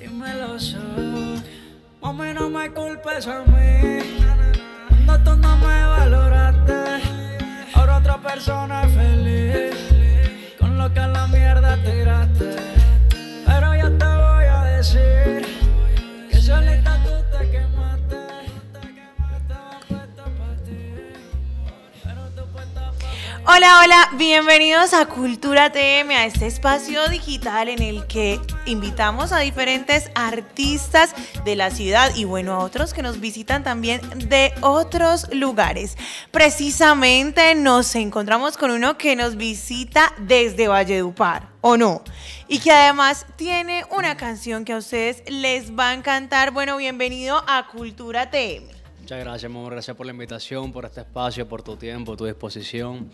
dímelo soy. Mami, no me culpes a mí. Cuando tú no me valoraste, ahora otra persona es feliz. Con lo que a la mierda tiraste. Pero yo te voy a decir que solita Hola, hola, bienvenidos a Cultura TM, a este espacio digital en el que invitamos a diferentes artistas de la ciudad y bueno, a otros que nos visitan también de otros lugares. Precisamente nos encontramos con uno que nos visita desde Valledupar, ¿o no? Y que además tiene una canción que a ustedes les va a encantar. Bueno, bienvenido a Cultura TM. Muchas gracias, Gracias por la invitación, por este espacio, por tu tiempo, tu disposición.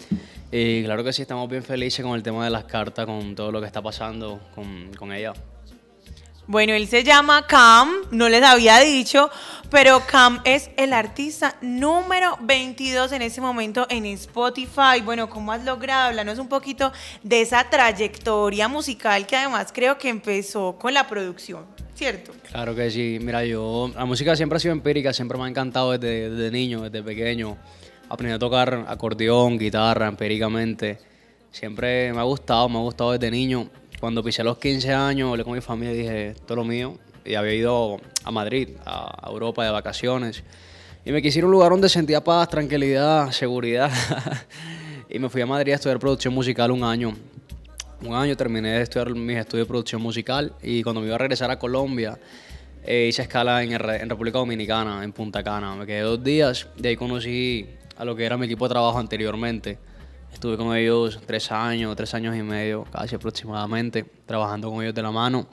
Y claro que sí, estamos bien felices con el tema de las cartas, con todo lo que está pasando con, con ella. Bueno, él se llama Cam, no les había dicho, pero Cam es el artista número 22 en ese momento en Spotify. Bueno, ¿cómo has logrado? Hablarnos un poquito de esa trayectoria musical que además creo que empezó con la producción. ¿Cierto? Claro que sí. Mira, yo, la música siempre ha sido empírica, siempre me ha encantado desde, desde niño, desde pequeño. Aprendí a tocar acordeón, guitarra, empíricamente. Siempre me ha gustado, me ha gustado desde niño. Cuando pisé los 15 años, hablé con mi familia y dije, esto es lo mío. Y había ido a Madrid, a Europa de vacaciones. Y me quisiera un lugar donde sentía paz, tranquilidad, seguridad. y me fui a Madrid a estudiar producción musical un año. Un año terminé de estudiar mis estudios de producción musical y cuando me iba a regresar a Colombia eh, hice escala en, en, República Dominicana, en Punta Cana. Me quedé dos días, de ahí conocí a lo que era mi equipo de trabajo anteriormente. Estuve con ellos tres años, tres años y medio, casi aproximadamente, trabajando con ellos de la mano.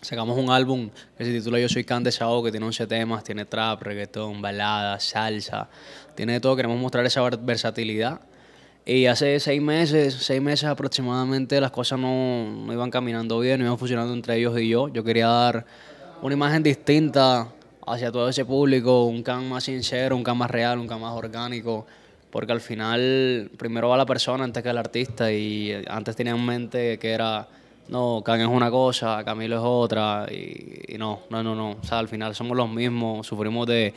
Sacamos un álbum que se titula Yo Soy Can Sao, que tiene 11 temas, tiene trap, reggaetón, balada, salsa, tiene de todo. Queremos mostrar esa versatilidad. Y hace seis meses, seis meses aproximadamente, las cosas no, no iban caminando bien, no iban funcionando entre ellos y yo. Yo quería dar una imagen distinta hacia todo ese público, un can más sincero, un can más real, un can más orgánico porque al final primero va la persona antes que el artista y antes tenía en mente que era, no, Can es una cosa, Camilo es otra y, no, no, no, no, o sea, al final somos los mismos, sufrimos de,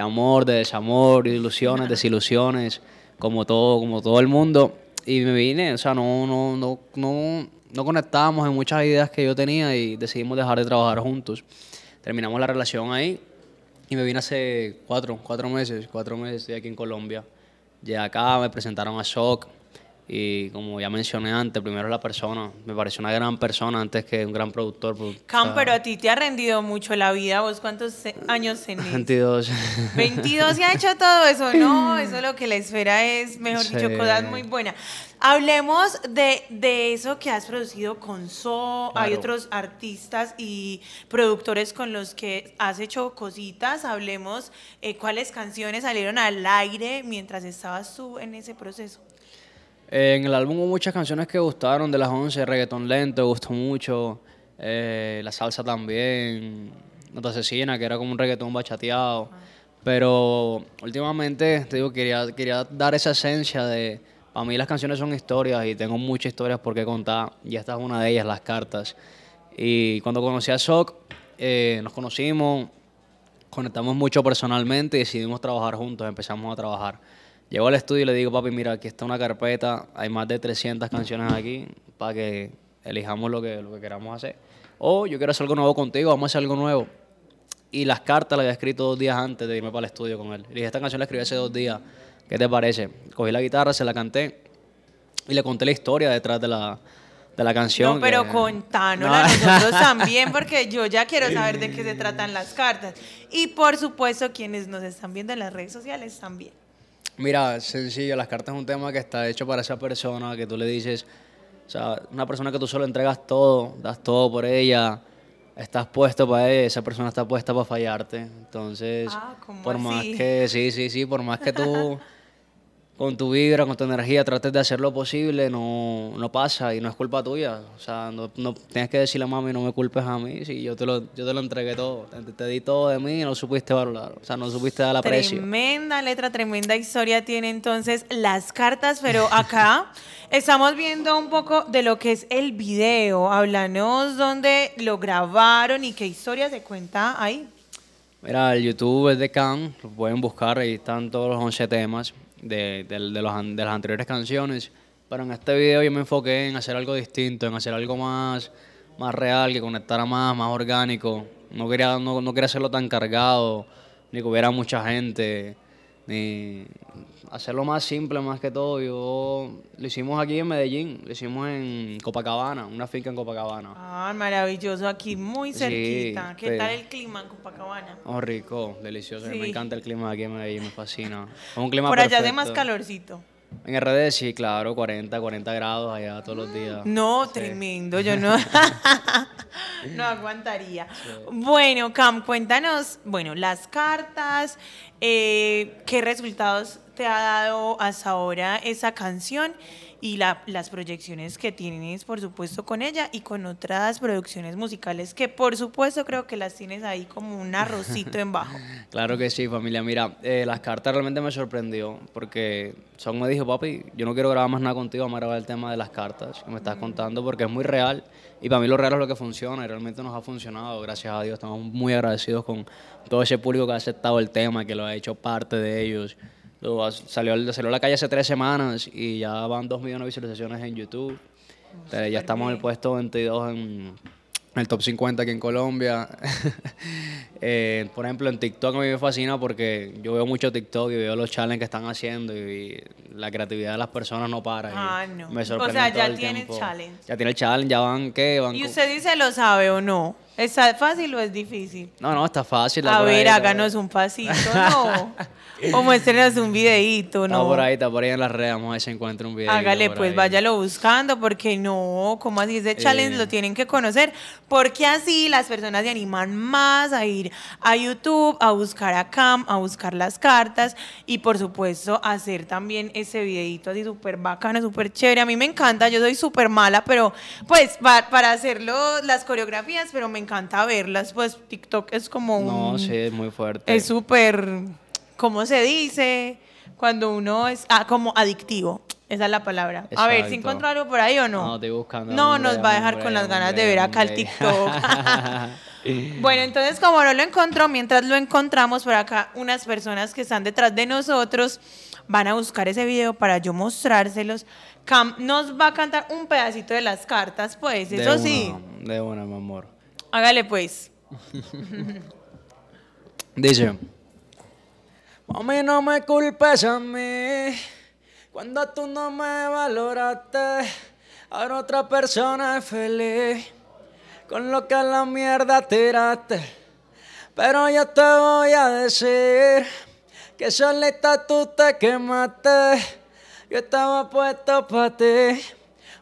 amor, de desamor, ilusiones, desilusiones, como todo, como todo el mundo y me vine, o sea, no, no, no, no, no conectábamos en muchas ideas que yo tenía y decidimos dejar de trabajar juntos. Terminamos la relación ahí y me vine hace cuatro, cuatro meses, cuatro meses aquí en Colombia. Llegué acá, me presentaron a Shock, y como ya mencioné antes, primero la persona. Me pareció una gran persona antes que un gran productor. Pues, Cam, pero a ti te ha rendido mucho la vida. ¿Vos cuántos años tenés? 22. 22 y ha hecho todo eso. No, eso es lo que la esfera es, mejor dicho, cosas muy buena Hablemos de, de, eso que has producido con So. Hay otros artistas y productores con los que has hecho cositas. Hablemos eh, cuáles canciones salieron al aire mientras estabas tú en ese proceso en el álbum hubo muchas canciones que gustaron de las 11, reggaetón lento, gustó mucho, eh, la salsa también, Nota Asesina, que era como un reggaetón bachateado. Pero últimamente, te digo, quería, quería dar esa esencia de, para mí las canciones son historias y tengo muchas historias por qué contar, y esta es una de ellas, las cartas. Y cuando conocí a Sok, eh, nos conocimos, conectamos mucho personalmente y decidimos trabajar juntos, empezamos a trabajar. Llego al estudio y le digo, papi, mira, aquí está una carpeta, hay más de 300 canciones aquí para que elijamos lo que, lo queramos hacer. O oh, yo quiero hacer algo nuevo contigo, vamos a hacer algo nuevo. Y las cartas las había escrito dos días antes de irme para el estudio con él. Le dije, esta canción la escribí hace dos días, ¿qué te parece? Cogí la guitarra, se la canté y le conté la historia detrás de la, canción. No, pero que... contánosla no. nosotros también, porque yo ya quiero saber de qué se tratan las cartas. Y por supuesto, quienes nos están viendo en las redes sociales también. Mira, sencillo, las cartas es un tema que está hecho para esa persona que tú le dices, o sea, una persona que tú solo entregas todo, das todo por ella, estás puesto para ella, esa persona está puesta para fallarte. Entonces, ah, por más que, sí, sí, sí, por más que tú con tu vibra, con tu energía, trates de hacer lo posible, no, no pasa y no es culpa tuya. O sea, no, tienes que decirle a mami, no me culpes a mí, si yo te lo, yo te lo entregué todo, te, di todo de mí y no supiste valorar, o sea, no supiste dar la precio. Tremenda letra, tremenda historia tiene entonces las cartas, pero acá estamos viendo un poco de lo que es el video. Háblanos dónde lo grabaron y qué historia se cuenta ahí. Mira, el YouTube es de Khan, lo pueden buscar, ahí están todos los 11 temas de, de, los, de las anteriores canciones. Pero en este video yo me enfoqué en hacer algo distinto, en hacer algo más, más real, que conectara más, más orgánico. No quería, no, no quería hacerlo tan cargado, ni que hubiera mucha gente. Y hacerlo más simple, más que todo, yo lo hicimos aquí en Medellín, lo hicimos en Copacabana, una finca en Copacabana. Ah, maravilloso, aquí muy cerquita. ¿Qué tal el clima en Copacabana? Oh, rico, delicioso, me encanta el clima aquí en Medellín, me fascina. un clima Por allá de más calorcito. En RD sí, claro, 40, 40 grados allá todos los días. No, tremendo, yo no, no aguantaría. Bueno, Cam, cuéntanos, bueno, las cartas, eh, qué resultados te ha dado hasta ahora esa canción y las proyecciones que tienes, por supuesto, con ella y con otras producciones musicales que, por supuesto, creo que las tienes ahí como un arrocito en bajo. Claro que sí, familia. Mira, eh, las cartas realmente me sorprendió porque Son me dijo, papi, yo no quiero grabar más nada contigo, vamos a grabar el tema de las cartas que me estás mm. contando porque es muy real y para mí lo real es lo que funciona y realmente nos ha funcionado, gracias a Dios. Estamos muy agradecidos con todo ese público que ha aceptado el tema, que lo ha hecho parte de ellos salió, a la calle hace tres semanas y ya van dos millones de visualizaciones en YouTube. Oh, ya estamos en el puesto 22 en, el top 50 aquí en Colombia. Eh, por ejemplo, en TikTok a mí me fascina porque yo veo mucho TikTok y veo los challenges que están haciendo y, la creatividad de las personas no para. Ah, me sorprende o sea, ya tiene el challenge. Ya tiene el challenge, ya van, ¿qué? Van ¿Y usted dice lo sabe o no? ¿Está fácil o es difícil? No, no, está fácil. A ver, háganos un pasito, ¿no? o muéstrenos un videito ¿no? por ahí, está por ahí en las redes, vamos a ver si encuentro un video. Hágale, pues váyalo buscando, porque no, como así ese challenge lo tienen que conocer, porque así las personas se animan más a ir a YouTube, a buscar a Cam, a buscar las cartas y por supuesto hacer también ese videito así súper bacano, súper chévere. A mí me encanta, yo soy súper mala, pero pues para, para hacerlo las coreografías, pero me encanta encanta verlas, pues TikTok es como un... No, sí, es muy fuerte. Es súper, ¿cómo se dice? Cuando uno es, ah, como adictivo, esa es la palabra. A ver, si encontró algo por ahí o no? No, estoy buscando. No, nos va a dejar con las ganas de ver acá el TikTok. bueno, entonces como no lo encontró, mientras lo encontramos por acá, unas personas que están detrás de nosotros van a buscar ese video para yo mostrárselos. nos va a cantar un pedacito de las cartas, pues, de eso una, sí. De una, mi amor. Hágale pues. Dice. Mami, no me culpes a mí. Cuando tú no me valoraste, ahora otra persona es feliz. Con lo que la mierda tiraste. Pero yo te voy a decir que solita tú te quemaste. Yo estaba puesto para ti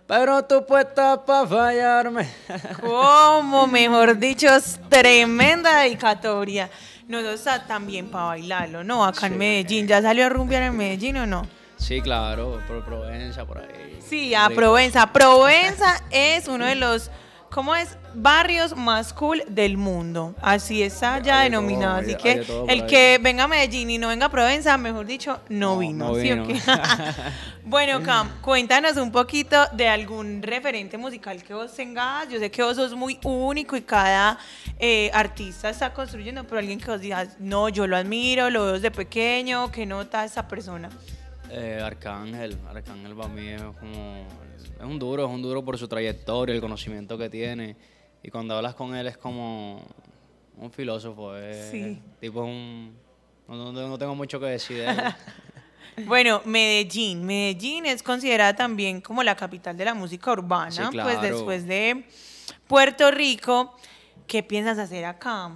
pero tú puesta para fallarme. Como mejor dicho, es tremenda dedicatoria. Nosotros también para bailarlo, ¿no? Acá en Medellín. ¿Ya salió a rumbear en Medellín o no? Sí, claro, por Provenza, por ahí. Sí, a Provenza. Provenza es uno de los ¿Cómo es? Barrios más cool del mundo. Así está ya denominado. Así que el que venga a Medellín y no venga a Provenza, mejor dicho, no, vino. bueno, Cam, cuéntanos un poquito de algún referente musical que vos tengas. Yo sé que vos sos muy único y cada eh, artista está construyendo, pero alguien que vos digas, no, yo lo admiro, lo veo desde pequeño, ¿qué nota esa persona? Eh, Arcángel. Arcángel para mí es como es un duro, es un duro por su trayectoria, el conocimiento que tiene. Y cuando hablas con él es como un filósofo, es tipo un... No, tengo mucho que decir. Bueno, Medellín. Medellín es considerada también como la capital de la música urbana, pues después de Puerto Rico. ¿Qué piensas hacer acá?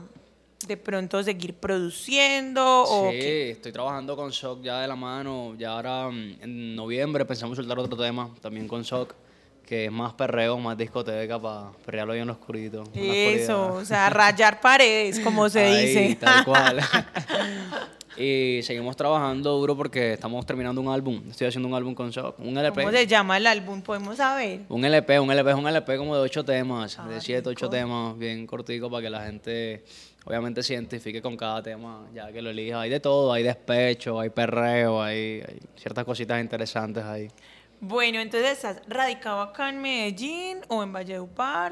de pronto seguir produciendo? Sí, estoy trabajando con Shock ya de la mano. Ya ahora mm, en noviembre pensamos soltar otro tema también con Shock que es más perreo, más discoteca para perrearlo ahí en lo oscurito. Eso, o sea, rayar paredes, como se dice. Tal cual. y seguimos trabajando duro porque estamos terminando un álbum. Estoy haciendo un álbum con Shock, un LP. ¿Cómo se llama el álbum? Podemos saber. Un LP, un LP es un LP como de ocho temas, ah, de siete, ocho temas, bien cortico para que la gente obviamente se identifique con cada tema, ya que lo elija. Hay de todo, hay despecho, hay perreo, hay, ciertas cositas interesantes ahí. Bueno, entonces estás radicado acá en Medellín o en Valle de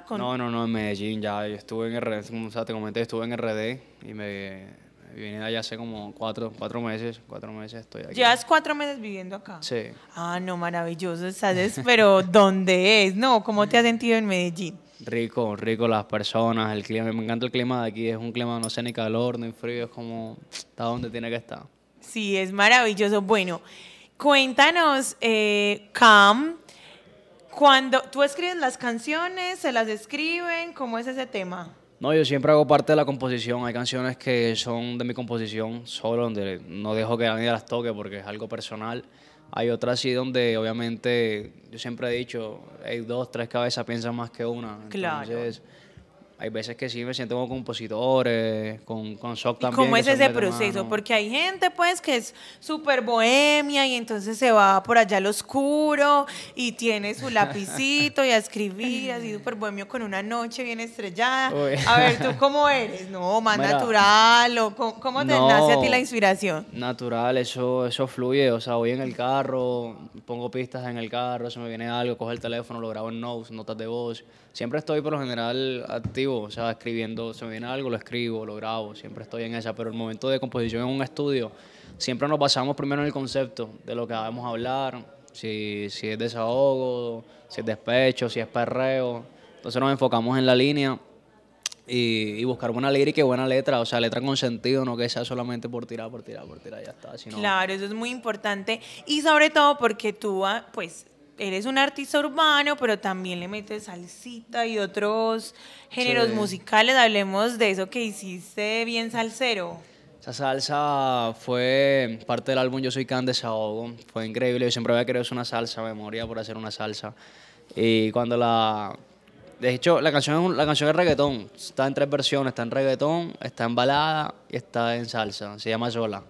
Con... No, no, no, en Medellín ya. Yo estuve en RD, sea, te comenté, estuve en RD y me, vine de allá hace como cuatro, cuatro meses. Cuatro meses estoy aquí. es cuatro meses viviendo acá? Sí. Ah, no, maravilloso, ¿sabes? Pero ¿dónde es? No, ¿cómo te has sentido en Medellín? Rico, rico las personas, el clima. Me encanta el clima de aquí. Es un clima, no sé, ni calor, ni frío. Es como, está donde tiene que estar. Sí, es maravilloso. Bueno, cuéntanos, eh, Cam, cuando tú escribes las canciones, se las escriben, ¿cómo es ese tema? No, yo siempre hago parte de la composición. Hay canciones que son de mi composición solo, donde no dejo que nadie las toque porque es algo personal. Hay otras sí donde obviamente, yo siempre he dicho, hay dos, tres cabezas piensan más que una. Claro hay veces que sí me siento como compositores, con, con Como también. ¿Cómo es ese proceso? Porque hay gente pues que es súper bohemia y entonces se va por allá al oscuro y tiene su lapicito y a escribir así súper bohemio con una noche bien estrellada. A ver, ¿tú cómo eres? No, más natural o ¿cómo, te nace a ti la inspiración? Natural, eso, eso fluye. O sea, voy en el carro, pongo pistas en el carro, se me viene algo, cojo el teléfono, lo grabo en notes, notas de voz siempre estoy por lo general activo, o sea, escribiendo, se me viene algo, lo escribo, lo grabo, siempre estoy en esa, pero el momento de composición en un estudio, siempre nos basamos primero en el concepto de lo que vamos a hablar, si, es desahogo, si es despecho, si es perreo, entonces nos enfocamos en la línea. Y, buscar buena lírica y buena letra, o sea, letra con sentido, no que sea solamente por tirar, por tirar, por tirar, ya está. Claro, eso es muy importante y sobre todo porque tú, ah, pues, eres un artista urbano, pero también le metes salsita y otros géneros musicales. Hablemos de eso que hiciste bien salsero. Esa salsa fue parte del álbum Yo Soy Can Desahogo. Fue increíble. Yo siempre había querido hacer una salsa, me moría por hacer una salsa. Y cuando la. De hecho, la canción, la canción es reggaetón. Está en tres versiones: está en reggaetón, está en balada y está en salsa. Se llama Sola.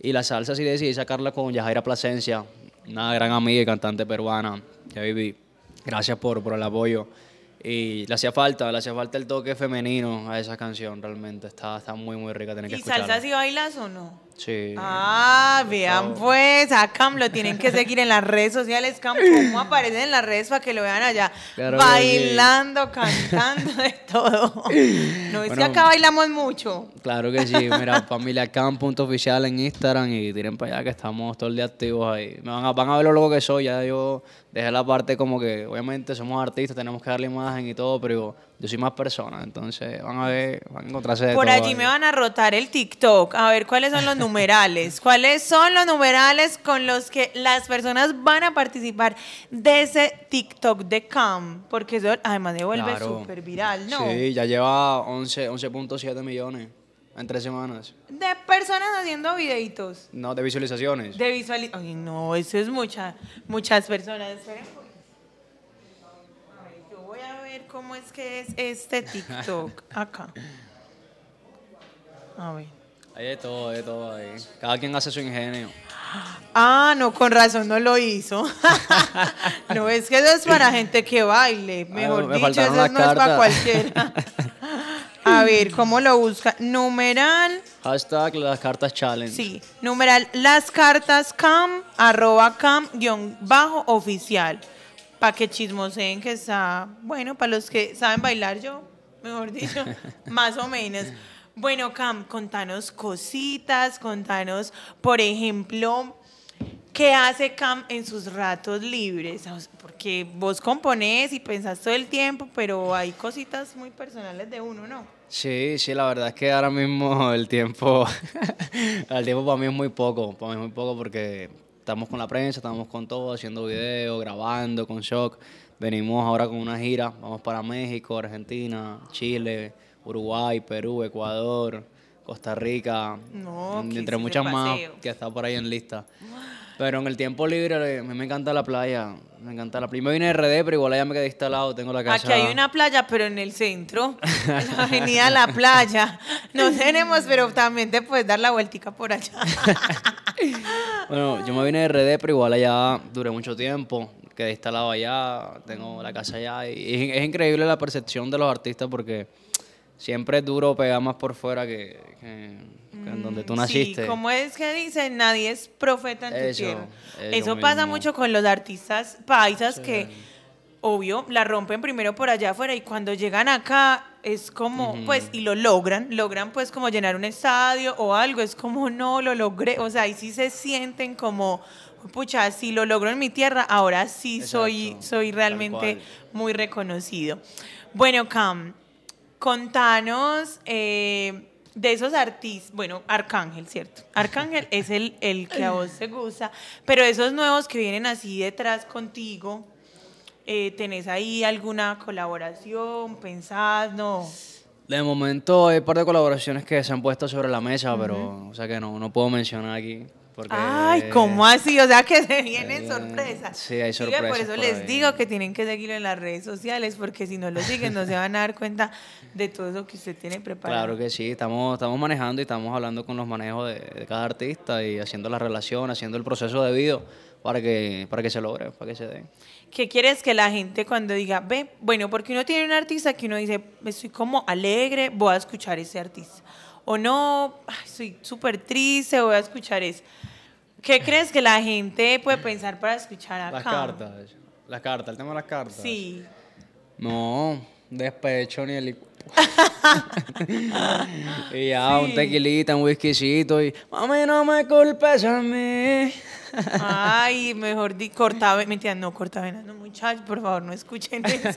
Y la salsa sí decidí sacarla con Yajaira Plasencia, una gran amiga y cantante peruana, ya viví. Gracias por, por el apoyo. Y le hacía falta, le hacía falta el toque femenino a esa canción, realmente. Está, está muy, muy rica tener que escucharla. ¿Y salsas y bailas o no? Sí. Ah, bien pues, a Cam lo tienen que seguir en las redes sociales. Cam, como aparecen en las redes para que lo vean allá? Bailando, cantando, de todo. No es que acá bailamos mucho. Claro que sí. Mira, familia oficial en Instagram y tiren para allá que estamos todo el día activos ahí. Me van, a, van a ver lo loco que soy. Ya yo dejé la parte como que, obviamente, somos artistas, tenemos que darle imagen y todo, pero yo soy más persona. Entonces, van a ver, van a encontrarse de Por allí me van a rotar el TikTok. A ver cuáles son los números numerales. ¿Cuáles son los numerales con los que las personas van a participar de ese TikTok de Cam? Porque eso además devuelve vuelve súper viral, ¿no? Sí, ya lleva 11.7 millones en tres semanas. De personas haciendo videitos. No, de visualizaciones. De visualizaciones. Ay, no, eso es mucha, muchas personas. Pues. yo voy a ver cómo es que es este TikTok acá. A ver de todo, de todo Cada quien hace su ingenio. Ah, no, con razón no lo hizo. no, es que eso es para gente que baile. Mejor dicho, eso no es para cualquiera. A ver, ¿cómo lo busca? Numeral. Hashtag las cartas challenge. Sí. Numeral las cartas cam, arroba cam, guión bajo oficial. Para que chismoseen que está. Bueno, para los que saben bailar yo, mejor dicho, más o menos. Bueno, Cam, contanos cositas, contanos, por ejemplo, ¿qué hace Cam en sus ratos libres? Porque vos componés y pensás todo el tiempo, pero hay cositas muy personales de uno, ¿no? Sí, sí, la verdad es que ahora mismo el tiempo, el tiempo para es muy poco, para mí es muy poco porque estamos con la prensa, estamos con todo, haciendo videos, grabando, con shock. Venimos ahora con una gira, vamos para México, Argentina, Chile, Uruguay, Perú, Ecuador, Costa Rica, entre muchas más que está por ahí en lista. Pero en el tiempo libre, eh, a mí me encanta la playa. Me encanta la playa. Me vine de RD, pero igual allá me quedé instalado. Tengo la casa. Aquí hay una playa, pero en el centro. En la La Playa. No tenemos, pero también te puedes dar la vueltica por allá. bueno, yo me vine de RD, pero igual allá duré mucho tiempo. Quedé instalado allá. Tengo la casa allá. Y es increíble la percepción de los artistas porque siempre es duro pegar más por fuera que, en donde tú mm, naciste. Sí, como es que dicen, nadie es profeta en tu tierra. Eso, pasa mucho con los artistas paisas que, obvio, la rompen primero por allá afuera y cuando llegan acá es como, pues, y lo logran, logran pues como llenar un estadio o algo, es como, no, lo logré, o sea, ahí sí se sienten como, pucha, si lo logro en mi tierra, ahora sí soy, soy realmente muy reconocido. Bueno, Cam, Contanos eh, de esos artistas, bueno, Arcángel, ¿cierto? Arcángel es el, el que a vos te gusta, pero esos nuevos que vienen así detrás contigo, eh, ¿tenés ahí alguna colaboración? ¿Pensás? No. De momento hay un par de colaboraciones que se han puesto sobre la mesa, pero o sea que no, no puedo mencionar aquí. Ay, ¿cómo así? O sea, que se vienen sorpresas. Sí, hay sorpresas. por eso les digo que tienen que seguirlo en las redes sociales, porque si no lo siguen, no se van a dar cuenta de todo eso que usted tiene preparado. Claro que sí, estamos, estamos manejando y estamos hablando con los manejos de, cada artista y haciendo la relación, haciendo el proceso debido para que, para que se logre, para que se dé. ¿Qué quieres que la gente cuando diga, ve, bueno, porque uno tiene un artista que uno dice, me estoy como alegre, voy a escuchar ese artista? o no, soy súper triste, voy a escuchar eso. ¿Qué crees que la gente puede pensar para escuchar acá? Las cartas, las cartas, el tema de las cartas. Sí. No, despecho ni el... y ya, un tequilita, un whiskycito y... Mami, no me culpes a mí. Ay, mejor di corta, mentira, no, corta venas, no, muchachos, por favor, no escuchen eso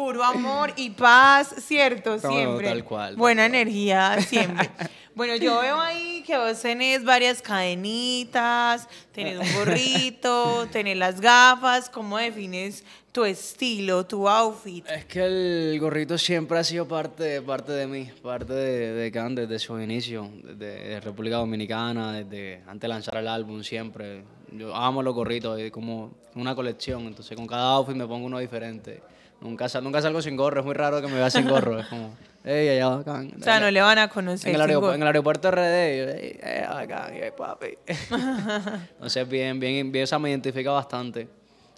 puro amor y paz, ¿cierto? siempre. Tal cual, buena energía, siempre. Bueno, yo veo ahí que vos tenés varias cadenitas, tenés un gorrito, tenés las gafas. ¿Cómo defines tu estilo, tu outfit? Es que el gorrito siempre ha sido parte, parte de mí, parte de, de Can desde su inicio, desde, República Dominicana, desde antes de lanzar el álbum siempre. Yo amo los gorritos, es como una colección, entonces con cada outfit me pongo uno diferente. Nunca, nunca salgo sin gorro, es muy raro que me vea sin gorro, es como... O sea, no le van a conocer. En el, en aeropuerto RD, O sea, bien, bien, bien, esa me identifica bastante.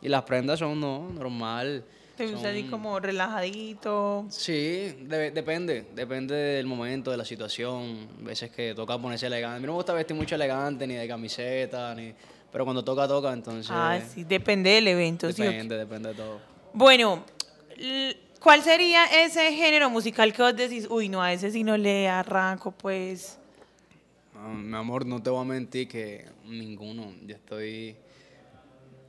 Y las prendas son, normal. ¿Te gusta así como relajadito? Sí, depende. Depende del momento, de la situación. A veces que toca ponerse elegante. A mí no me gusta vestir mucho elegante, ni de camiseta, ni... Pero cuando toca, toca, entonces... Ah, sí, depende del evento. Depende, sí, depende de todo. Bueno, ¿Cuál sería ese género musical que vos decís, uy, no, a ese sí no le arranco, pues? Ah, mi amor, no te voy a mentir que ninguno. Yo estoy,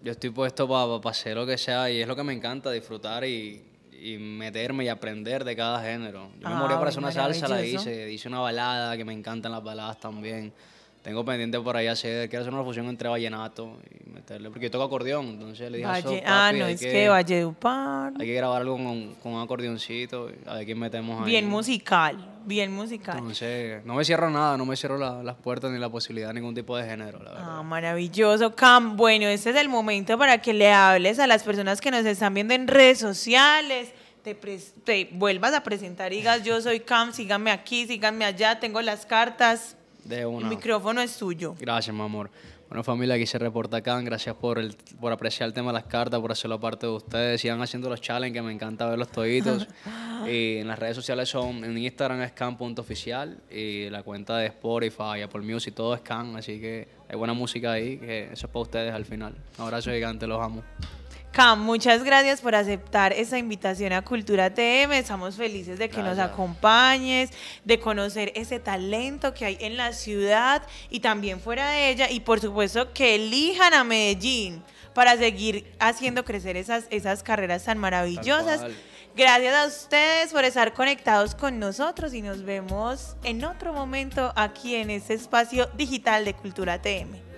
yo estoy puesto para pa, hacer lo que sea y es lo que me encanta, disfrutar y, y meterme y aprender de cada género. Yo me moría ah, para hacer una salsa, la hice, hice una balada, que me encantan las baladas también tengo pendiente por ahí hacer, quiero hacer una fusión entre vallenato y meterle, porque yo toco acordeón, entonces le dije Ah, no, es que, Valledupar. Hay que grabar algo con, un acordeoncito, a ver quién metemos bien ahí. Bien musical, bien musical. Entonces, no me cierro nada, no me cierro las puertas ni la posibilidad de ningún tipo de género, la verdad. Ah, maravilloso, Cam. Bueno, este es el momento para que le hables a las personas que nos están viendo en redes sociales. Te, te vuelvas a presentar y digas, yo soy Cam, síganme aquí, síganme allá, tengo las cartas. De El micrófono es suyo. Gracias, mi amor. Bueno, familia, aquí se reporta acá. Gracias por, el, por apreciar el tema de las cartas, por hacerlo parte de ustedes. Sigan haciendo los challenges, que me encanta ver los toditos. y en las redes sociales son, en Instagram es y la cuenta de Spotify, Apple Music, todo es can. Así que hay buena música ahí, que eso es para ustedes al final. Un abrazo gigante, los amo. Cam, muchas gracias por aceptar esa invitación a Cultura TM. Estamos felices de que nos acompañes, de conocer ese talento que hay en la ciudad y también fuera de ella. Y por supuesto que elijan a Medellín para seguir haciendo crecer esas, esas carreras tan maravillosas. gracias a ustedes por estar conectados con nosotros y nos vemos en otro momento aquí en este espacio digital de Cultura TM.